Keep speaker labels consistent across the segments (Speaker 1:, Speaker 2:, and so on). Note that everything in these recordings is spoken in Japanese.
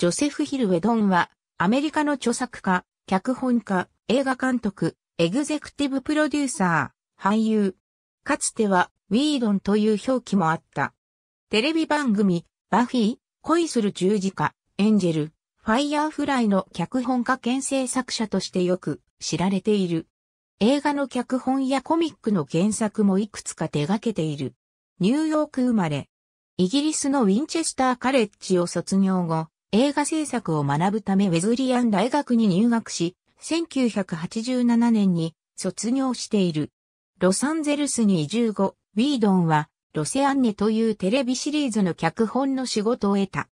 Speaker 1: ジョセフ・ヒルウェドンは、アメリカの著作家、脚本家、映画監督、エグゼクティブプロデューサー、俳優。かつては、ウィードンという表記もあった。テレビ番組、バフィー、恋する十字架、エンジェル、ファイヤーフライの脚本家兼制作者としてよく知られている。映画の脚本やコミックの原作もいくつか手掛けている。ニューヨーク生まれ。イギリスのウィンチェスターカレッジを卒業後、映画制作を学ぶためウェズリアン大学に入学し、1987年に卒業している。ロサンゼルスに移住後、ウィードンは、ロセアンネというテレビシリーズの脚本の仕事を得た。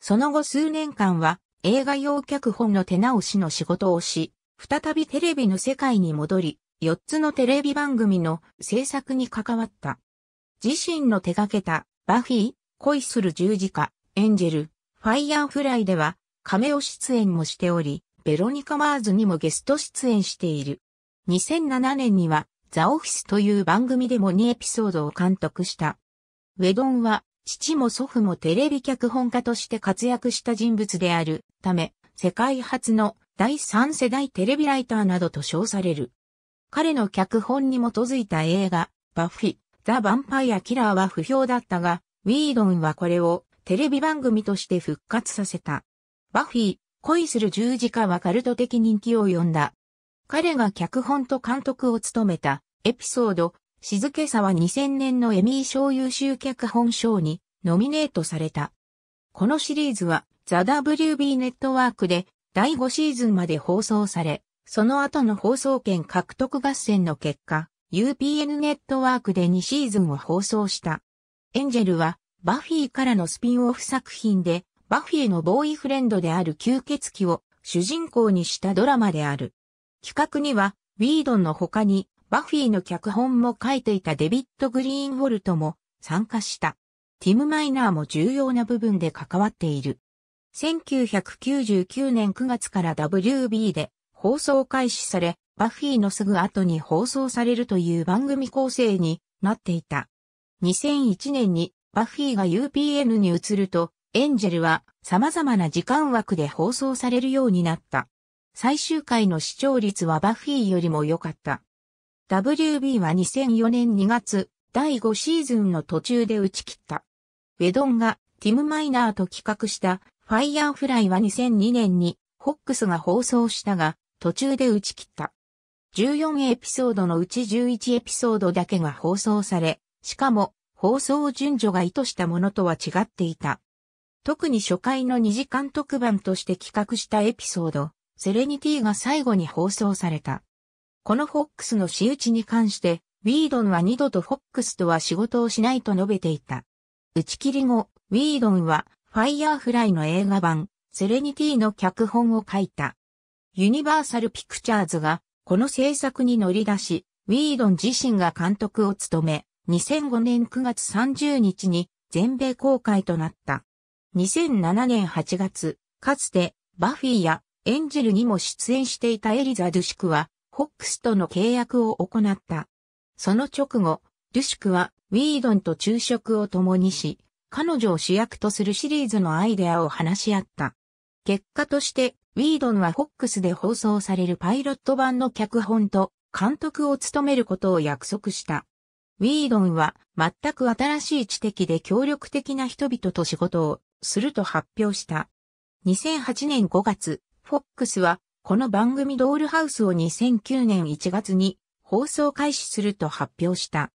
Speaker 1: その後数年間は、映画用脚本の手直しの仕事をし、再びテレビの世界に戻り、4つのテレビ番組の制作に関わった。自身の手掛けた、バフィー、恋する十字架、エンジェル、ファイヤーフライでは、カメオ出演もしており、ベロニカ・マーズにもゲスト出演している。2007年には、ザ・オフィスという番組でも2エピソードを監督した。ウェドンは、父も祖父もテレビ脚本家として活躍した人物であるため、世界初の第3世代テレビライターなどと称される。彼の脚本に基づいた映画、バッフィ、ザ・ヴァンパイア・キラーは不評だったが、ウィードンはこれをテレビ番組として復活させた。バフィー、恋する十字架はカルト的人気を呼んだ。彼が脚本と監督を務めたエピソード、静けさは2000年のエミー賞優秀脚本賞にノミネートされた。このシリーズはザ・ WB ネットワークで第5シーズンまで放送され、その後の放送権獲得合戦の結果、UPN ネットワークで2シーズンを放送した。エンジェルはバフィーからのスピンオフ作品で、バフィーのボーイフレンドである吸血鬼を主人公にしたドラマである。企画には、ウィードンの他に、バフィーの脚本も書いていたデビッド・グリーンウォルトも参加した。ティム・マイナーも重要な部分で関わっている。1999年9月から WB で放送開始され、バフィーのすぐ後に放送されるという番組構成になっていた。2001年にバッフィーが UPN に移ると、エンジェルは様々な時間枠で放送されるようになった。最終回の視聴率はバッフィーよりも良かった。WB は2004年2月、第5シーズンの途中で打ち切った。ウェドンがティム・マイナーと企画したファイヤーフライは2002年にホックスが放送したが途中で打ち切った。14エピソードのうち11エピソードだけが放送され、しかも放送順序が意図したものとは違っていた。特に初回の2時間特番として企画したエピソード、セレニティが最後に放送された。このックスの仕打ちに関して、ウィードンは二度とックスとは仕事をしないと述べていた。打ち切り後、ウィードンは、ファイヤーフライの映画版、セレニティの脚本を書いた。ユニバーサルピクチャーズが、この制作に乗り出し、ウィードン自身が監督を務め、2005年9月30日に全米公開となった。2007年8月、かつてバフィーやエンジェルにも出演していたエリザ・ドゥシュクは、ホックスとの契約を行った。その直後、ドゥシュクはウィードンと昼食を共にし、彼女を主役とするシリーズのアイデアを話し合った。結果として、ウィードンはホックスで放送されるパイロット版の脚本と監督を務めることを約束した。ウィードンは全く新しい知的で協力的な人々と仕事をすると発表した。2008年5月、フォックスはこの番組ドールハウスを2009年1月に放送開始すると発表した。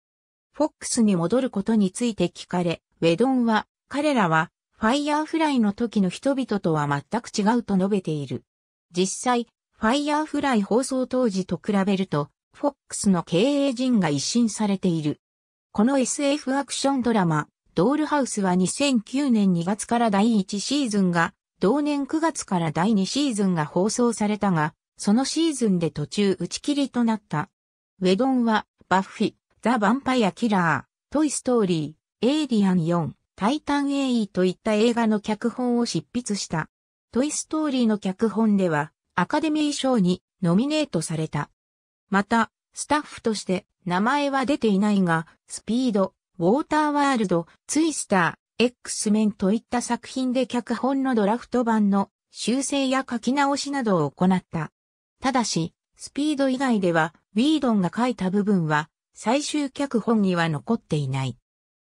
Speaker 1: フォックスに戻ることについて聞かれ、ウェドンは彼らはファイヤーフライの時の人々とは全く違うと述べている。実際、ファイヤーフライ放送当時と比べると、フォックスの経営陣が一新されている。この SF アクションドラマ、ドールハウスは2009年2月から第1シーズンが、同年9月から第2シーズンが放送されたが、そのシーズンで途中打ち切りとなった。ウェドンは、バッフィ、ザ・ヴァンパイア・キラー、トイ・ストーリー、エイリアン4、タイタン・エイといった映画の脚本を執筆した。トイ・ストーリーの脚本では、アカデミー賞にノミネートされた。また、スタッフとして名前は出ていないが、スピード、ウォーターワールド、ツイスター、X メンといった作品で脚本のドラフト版の修正や書き直しなどを行った。ただし、スピード以外では、ウィードンが書いた部分は、最終脚本には残っていない。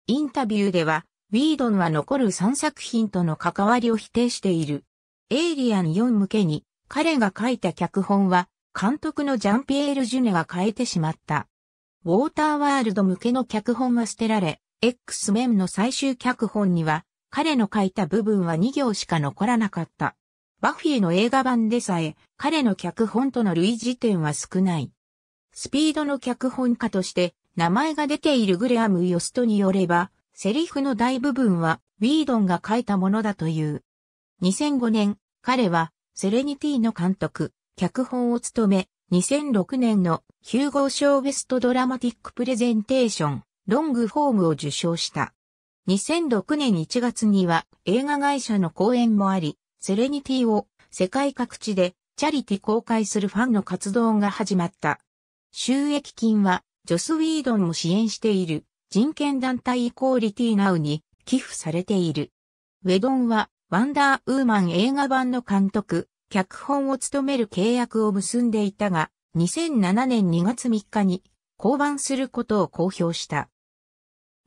Speaker 1: インタビューでは、ウィードンは残る3作品との関わりを否定している。エイリアン4向けに、彼が書いた脚本は、監督のジャンピエール・ジュネは変えてしまった。ウォーターワールド向けの脚本は捨てられ、X メンの最終脚本には、彼の書いた部分は2行しか残らなかった。バフィーの映画版でさえ、彼の脚本との類似点は少ない。スピードの脚本家として、名前が出ているグレアム・ヨストによれば、セリフの大部分は、ウィードンが書いたものだという。2005年、彼は、セレニティの監督、脚本を務め、2006年のヒューゴー賞ベストドラマティックプレゼンテーション、ロングフォームを受賞した。2006年1月には映画会社の講演もあり、セレニティを世界各地でチャリティ公開するファンの活動が始まった。収益金はジョス・ウィードンも支援している人権団体イコーリティナウに寄付されている。ウェドンはワンダーウーマン映画版の監督、脚本を務める契約を結んでいたが、2007年2月3日に降板することを公表した。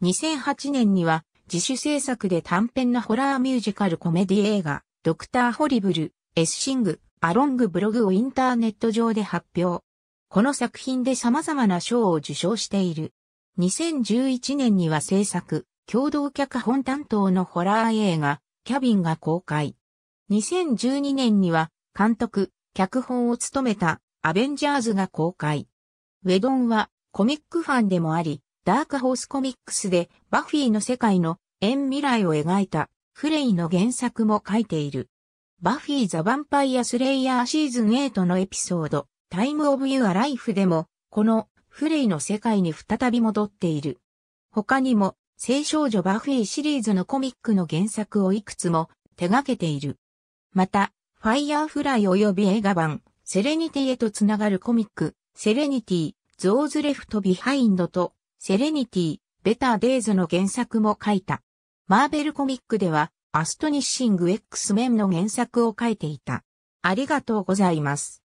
Speaker 1: 2008年には自主制作で短編のホラーミュージカルコメディ映画、ドクター・ホリブル、エス・シング、アロングブログをインターネット上で発表。この作品で様々な賞を受賞している。2011年には制作、共同脚本担当のホラー映画、キャビンが公開。2012年には監督、脚本を務めたアベンジャーズが公開。ウェドンはコミックファンでもあり、ダークホースコミックスでバフィーの世界の縁未来を描いたフレイの原作も書いている。バフィー・ザ・ヴァンパイア・スレイヤーシーズン8のエピソード、タイム・オブ・ユア・ライフでも、このフレイの世界に再び戻っている。他にも、青少女バフィーシリーズのコミックの原作をいくつも手掛けている。また、ファイヤーフライ及び映画版、セレニティへとつながるコミック、セレニティ、ゾーズレフトビハインドと、セレニティ、ベターデイズの原作も書いた。マーベルコミックでは、アストニッシング X メンの原作を書いていた。ありがとうございます。